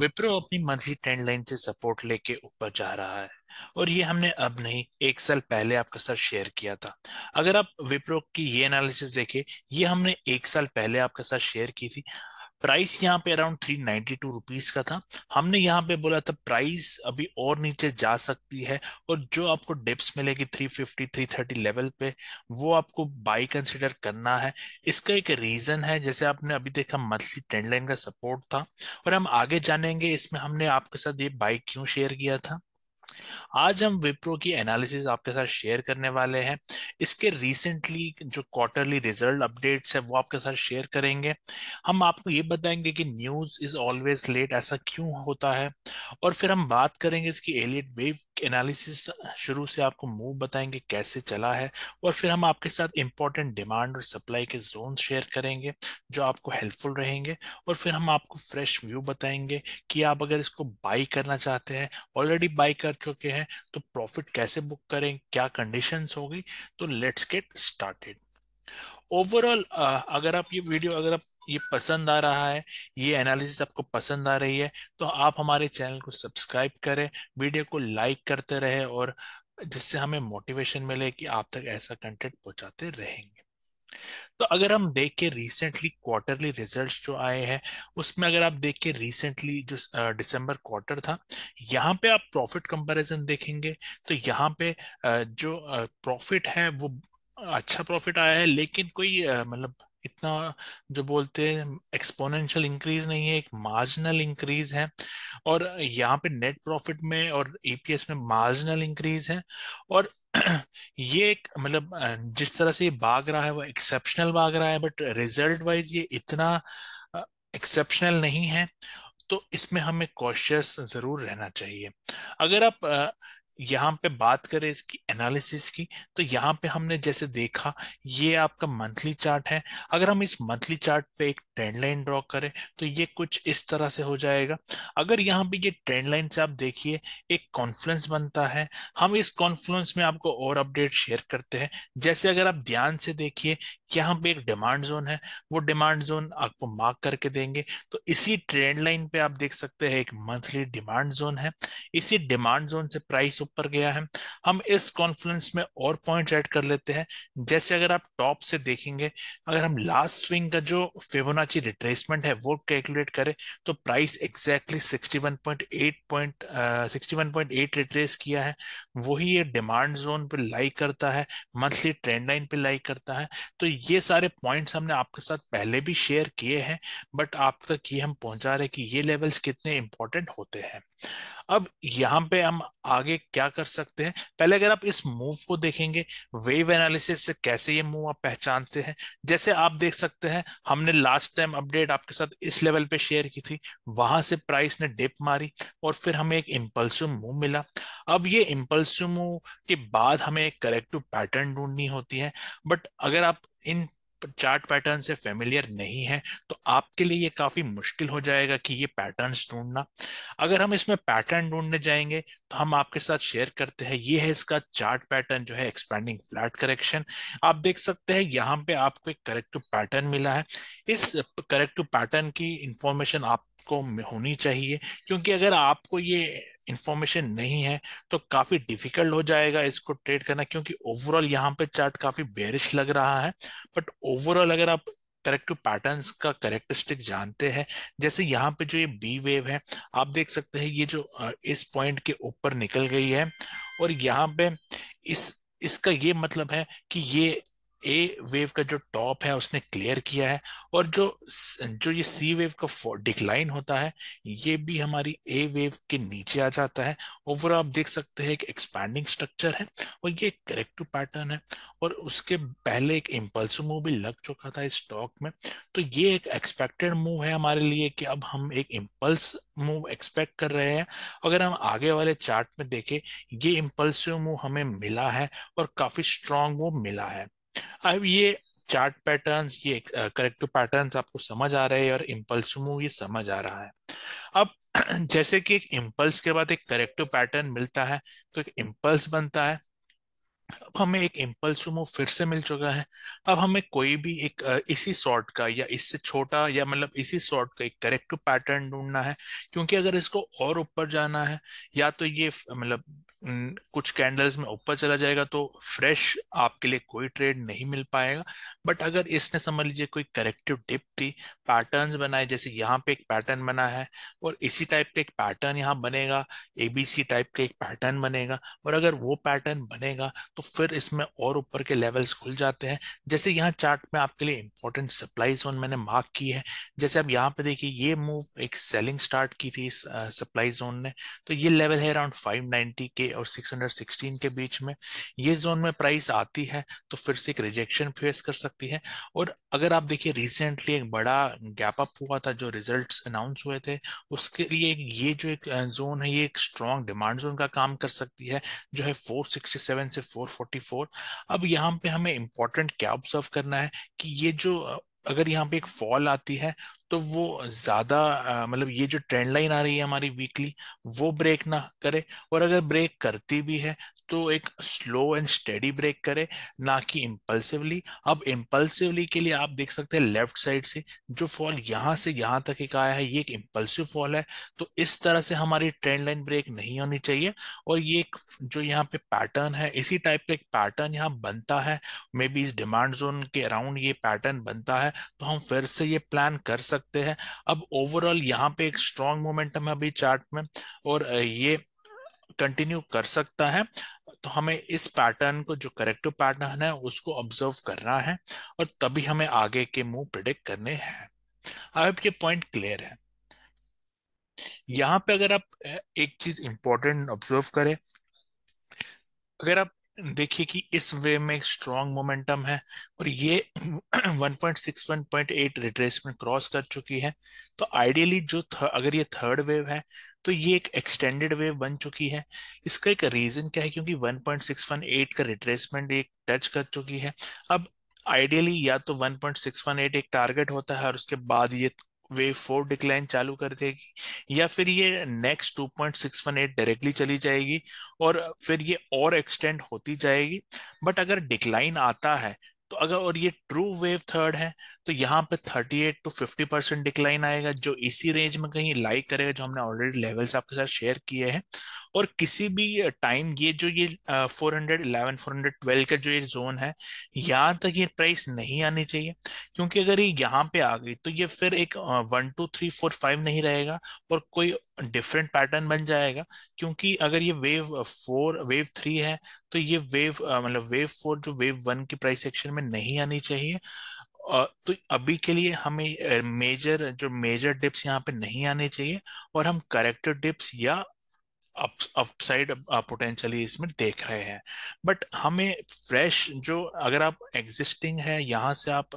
विप्रो अपनी monthly trend line से support लेके ऊपर जा रहा है और ये हमने अब नहीं एक साल पहले आपके साथ शेयर किया था अगर आप विप्रो की ये एनालिसिस देखें ये हमने एक साल पहले आपके साथ शेयर की थी प्राइस यहाँ पे around three ninety two rupees का था हमने यहाँ पे बोला था प्राइस अभी और नीचे जा सकती है और जो आपको डिप्स मिलेगी three fifty three thirty level पे वो आपको बाई कंसिडर करना है इसका एक रीजन है जैसे आपने अभी देखा मंथली ट्रेंड लाइन का सपोर्ट था और हम आगे जानेंगे इसमें हमने आपके साथ ये बाई क्यों शेयर किया था आज हम विप्रो की एनालिसिस आपके साथ शेयर करने वाले हैं इसके रिसेंटली जो क्वार्टरली रिजल्ट अपडेट्स है वो आपके साथ शेयर करेंगे हम आपको ये बताएंगे कि न्यूज इज ऑलवेज लेट ऐसा क्यों होता है और फिर हम बात करेंगे इसकी एलियट वेव एनालिसिस शुरू से आपको मूव बताएंगे कैसे चला है और फिर हम आपके साथ इंपॉर्टेंट डिमांड और सप्लाई के जोन शेयर करेंगे जो आपको हेल्पफुल रहेंगे और फिर हम आपको फ्रेश व्यू बताएंगे कि आप अगर इसको बाई करना चाहते हैं ऑलरेडी बाई कर चुके हैं हैं तो प्रॉफिट कैसे बुक करें क्या कंडीशंस होगी तो लेट्स गेट स्टार्टेड ओवरऑल अगर आप ये वीडियो अगर आप ये पसंद आ रहा है ये एनालिसिस आपको पसंद आ रही है तो आप हमारे चैनल को सब्सक्राइब करें वीडियो को लाइक करते रहे और जिससे हमें मोटिवेशन मिले कि आप तक ऐसा कंटेंट पहुंचाते रहेंगे तो अगर हम देख के रिसेंटली क्वार्टरली रिजल्ट्स जो आए हैं उसमें अगर आप देख के रिसेंटली जो दिसंबर क्वार्टर था यहाँ पे आप प्रॉफिट कंपैरिजन देखेंगे तो यहाँ पे जो प्रॉफिट है वो अच्छा प्रॉफिट आया है लेकिन कोई मतलब इतना जो बोलते हैं एक्सपोनेंशियल इंक्रीज नहीं है एक मार्जिनल इंक्रीज है और यहाँ पे नेट प्रॉफिट में और ईपीएस में मार्जिनल इंक्रीज है और ये एक मतलब जिस तरह से ये भाग रहा है वो एक्सेप्शनल भाग रहा है बट रिजल्ट वाइज ये इतना एक्सेप्शनल नहीं है तो इसमें हमें कॉशियस जरूर रहना चाहिए अगर आप यहाँ पे बात करें इसकी एनालिसिस की तो यहाँ पे हमने जैसे देखा ये आपका मंथली चार्ट है अगर हम इस मंथली चार्ट पे एक ट्रेंड लाइन ड्रॉ करें तो ये कुछ इस तरह से हो जाएगा अगर यहाँ पे ये ट्रेंड लाइन से आप देखिए एक कॉन्फ्लुएंस बनता है हम इस कॉन्फ्लुएंस में आपको और अपडेट शेयर करते हैं जैसे अगर आप ध्यान से देखिए यहाँ पे एक डिमांड जोन है वो डिमांड जोन आपको मार्क करके देंगे तो इसी ट्रेंड लाइन पे आप देख सकते हैं एक मंथली डिमांड जोन है इसी डिमांड जोन से प्राइस ऊपर गया है हम इस कॉन्फ्लुएंस में और पॉइंट ऐड कर लेते हैं जैसे अगर आप टॉप से देखेंगे अगर हम लास्ट स्विंग का जो फेबोनाची रिट्रेसमेंट है वो कैलकुलेट करें तो price exactly point sixty retrace किया है वही ये डिमांड जोन पे लाई करता है मंथली ट्रेंड लाइन पे लाई करता है तो ये सारे पॉइंट्स हमने आपके साथ पहले भी शेयर किए हैं बट आप तक ये हम पहुंचा रहे कि ये लेवल्स कितने इंपॉर्टेंट होते हैं अब यहाँ पे हम आगे क्या कर सकते हैं पहले अगर आप इस मूव को देखेंगे वेव एनालिसिस से कैसे ये मूव आप पहचानते हैं जैसे आप देख सकते हैं हमने लास्ट टाइम अपडेट आपके साथ इस लेवल पे शेयर की थी वहां से प्राइस ने डिप मारी और फिर हमें एक इम्पल्सिव मूव मिला अब ये मूव के बाद हमें एक करेक्टिव पैटर्न ढूंढनी होती है बट अगर आप इन चार्ट पैटर्न से फेमिलियर नहीं है तो आपके लिए ये काफी मुश्किल हो जाएगा कि ये पैटर्न ढूंढना अगर हम इसमें पैटर्न ढूंढने जाएंगे तो हम आपके साथ शेयर करते हैं ये है इसका चार्ट पैटर्न जो है एक्सपैंडिंग फ्लैट करेक्शन आप देख सकते हैं यहाँ पे आपको एक करेक्टिव पैटर्न मिला है इस करेक्टिव पैटर्न की इंफॉर्मेशन आप को होनी चाहिए क्योंकि अगर आपको ये इंफॉर्मेशन नहीं है तो काफी डिफिकल्ट हो जाएगा इसको ट्रेड करना क्योंकि ओवरऑल यहाँ पे चार्ट काफी बेरिश लग रहा है बट ओवरऑल अगर आप करेक्टिव पैटर्न्स का करेक्टरिस्टिक जानते हैं जैसे यहाँ पे जो ये बी वेव है आप देख सकते हैं ये जो इस पॉइंट के ऊपर निकल गई है और यहाँ पे इस इसका ये मतलब है कि ये ए वेव का जो टॉप है उसने क्लियर किया है और जो जो ये सी वेव का डिक्लाइन होता है ये भी हमारी ए वेव के नीचे आ जाता है ओवरऑल आप देख सकते हैं एक एक्सपैंडिंग स्ट्रक्चर है और ये करेक्टिव पैटर्न है और उसके पहले एक इम्पल्सिव मूव भी लग चुका था इस स्टॉक में तो ये एक एक्सपेक्टेड मूव है हमारे लिए कि अब हम एक इम्पल्स मूव एक्सपेक्ट कर रहे हैं अगर हम आगे वाले चार्ट में देखें ये इम्पल्सिव मूव हमें मिला है और काफी स्ट्रांग वो मिला है अब ये चार्ट पैटर्न्स ये करेक्टिव पैटर्न्स आपको समझ आ रहे हैं और इम्पल्स मूव ये समझ आ रहा है अब जैसे कि एक इम्पल्स के बाद एक करेक्टिव पैटर्न मिलता है तो एक इम्पल्स बनता है अब हमें एक इम्पल्स मूव फिर से मिल चुका है अब हमें कोई भी एक इसी सॉर्ट का या इससे छोटा या मतलब इसी सॉर्ट का एक करेक्टिव पैटर्न ढूंढना है क्योंकि अगर इसको और ऊपर जाना है या तो ये मतलब कुछ कैंडल्स में ऊपर चला जाएगा तो फ्रेश आपके लिए कोई ट्रेड नहीं मिल पाएगा बट अगर इसने समझ लीजिए कोई करेक्टिव डिप थी पैटर्न बनाए जैसे यहाँ पे एक पैटर्न बना है और इसी टाइप का एक पैटर्न यहाँ बनेगा एबीसी टाइप का एक पैटर्न बनेगा और अगर वो पैटर्न बनेगा तो फिर इसमें और ऊपर के लेवल्स खुल जाते हैं जैसे यहाँ चार्ट में आपके लिए इंपॉर्टेंट सप्लाई जोन मैंने मार्क की है जैसे आप यहाँ पे देखिए ये मूव एक सेलिंग स्टार्ट की थी सप्लाई जोन ने तो ये लेवल है अराउंड फाइव के और 616 के बीच में ये जोन में प्राइस आती है तो फिर से एक रिजेक्शन फेस कर सकती है और अगर आप देखिए रिसेंटली एक बड़ा गैप अप हुआ था जो रिजल्ट्स अनाउंस हुए थे उसके लिए ये जो एक जोन है ये एक स्ट्रॉन्ग डिमांड जोन का काम कर सकती है जो है 467 से 444 अब यहाँ पे हमें इम्पोर्टेंट क्या ऑब्जर्व करना है कि ये जो अगर यहाँ पे एक फॉल आती है तो वो ज्यादा मतलब ये जो ट्रेंड लाइन आ रही है हमारी वीकली वो ब्रेक ना करे और अगर ब्रेक करती भी है तो एक स्लो एंड स्टेडी ब्रेक करे ना कि इम्पल्सिवली अब इम्पल्सिवली के लिए आप देख सकते हैं लेफ्ट साइड से जो फॉल यहाँ से यहाँ तक एक आया है ये एक इम्पल्सिव फॉल है तो इस तरह से हमारी ट्रेंड लाइन ब्रेक नहीं होनी चाहिए और ये एक जो यहाँ पे पैटर्न है इसी टाइप का एक पैटर्न यहाँ बनता है मे बी इस डिमांड जोन के अराउंड ये पैटर्न बनता है तो हम फिर से ये प्लान कर सकते सकते हैं अब ओवरऑल यहाँ पे एक स्ट्रॉन्ग मोमेंटम है अभी चार्ट में और ये कंटिन्यू कर सकता है तो हमें इस पैटर्न को जो करेक्टिव पैटर्न है उसको ऑब्जर्व करना है और तभी हमें आगे के मूव प्रिडिक्ट करने हैं अब ये पॉइंट क्लियर है यहाँ पे अगर आप एक चीज इंपॉर्टेंट ऑब्जर्व करें अगर आप देखिए कि इस वे में एक स्ट्रॉन्ग मोमेंटम है और ये 1.6 रिट्रेसमेंट क्रॉस कर चुकी है तो आइडियली जो अगर ये थर्ड वेव है तो ये एक एक्सटेंडेड वेव बन चुकी है इसका एक रीजन क्या है क्योंकि 1.618 का रिट्रेसमेंट एक टच कर चुकी है अब आइडियली या तो 1.618 एक टारगेट होता है और उसके बाद ये वेव फोर डिक्लाइन चालू कर देगी या फिर ये next two point six one eight directly चली जाएगी और फिर ये और एक्सटेंड होती जाएगी बट अगर डिक्लाइन आता है तो अगर और ये ट्रू वेव थर्ड है तो यहाँ पे 38 टू 50 परसेंट डिक्लाइन आएगा जो इसी रेंज में कहीं लाइक करेगा जो हमने ऑलरेडी लेवल्स आपके साथ शेयर किए हैं और किसी भी टाइम ये जो ये four hundred eleven four hundred twelve का जो ये जोन है यहाँ तक ये प्राइस नहीं आनी चाहिए क्योंकि अगर ये यहाँ पे आ गई तो ये फिर एक one two three four five नहीं रहेगा और कोई डिफरेंट पैटर्न बन जाएगा क्योंकि अगर ये वेव फोर वेव थ्री है तो ये वेव मतलब वेव फोर जो वेव वन की प्राइस एक्शन में नहीं आनी चाहिए तो अभी के लिए हमें मेजर जो मेजर डिप्स यहाँ पे नहीं आने चाहिए और हम करेक्टेड डिप्स या अपसाइड पोटेंशियली इसमें देख रहे हैं बट हमें फ्रेश जो अगर आप एग्जिस्टिंग है यहाँ से आप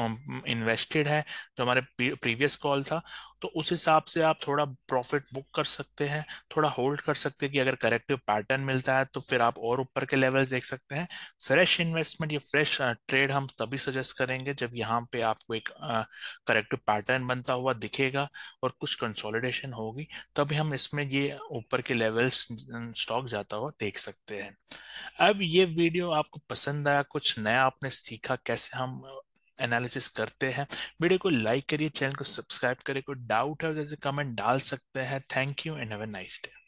इन्वेस्टेड है जो हमारे प्रीवियस कॉल था तो उस हिसाब से आप थोड़ा प्रॉफिट बुक कर सकते हैं थोड़ा होल्ड कर सकते हैं कि अगर करेक्टिव पैटर्न मिलता है तो फिर आप और ऊपर के लेवल्स देख सकते हैं फ्रेश इन्वेस्टमेंट या फ्रेश ट्रेड हम तभी सजेस्ट करेंगे जब यहाँ पे आपको एक करेक्टिव पैटर्न बनता हुआ दिखेगा और कुछ कंसोलिडेशन होगी तभी हम इसमें ये ऊपर के लेवल्स स्टॉक जाता हुआ देख सकते हैं अब ये वीडियो आपको पसंद आया कुछ नया आपने सीखा कैसे हम एनालिसिस करते हैं वीडियो को लाइक करिए चैनल को सब्सक्राइब करिए कोई डाउट है जैसे कमेंट डाल सकते हैं thank you and have a nice day